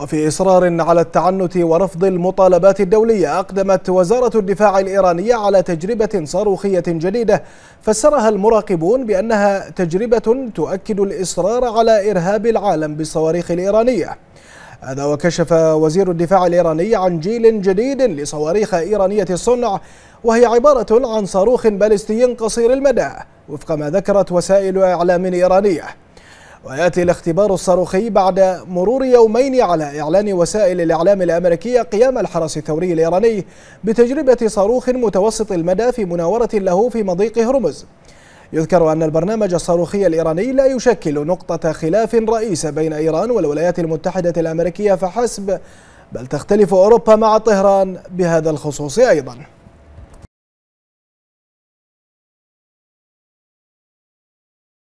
وفي إصرار على التعنت ورفض المطالبات الدولية أقدمت وزارة الدفاع الإيرانية على تجربة صاروخية جديدة فسرها المراقبون بأنها تجربة تؤكد الإصرار على إرهاب العالم بالصواريخ الإيرانية هذا وكشف وزير الدفاع الإيراني عن جيل جديد لصواريخ إيرانية الصنع وهي عبارة عن صاروخ باليستي قصير المدى وفق ما ذكرت وسائل إعلام إيرانية ويأتي الاختبار الصاروخي بعد مرور يومين على إعلان وسائل الإعلام الأمريكية قيام الحرس الثوري الإيراني بتجربة صاروخ متوسط المدى في مناورة له في مضيق هرمز يذكر أن البرنامج الصاروخي الإيراني لا يشكل نقطة خلاف رئيسة بين إيران والولايات المتحدة الأمريكية فحسب بل تختلف أوروبا مع طهران بهذا الخصوص أيضاً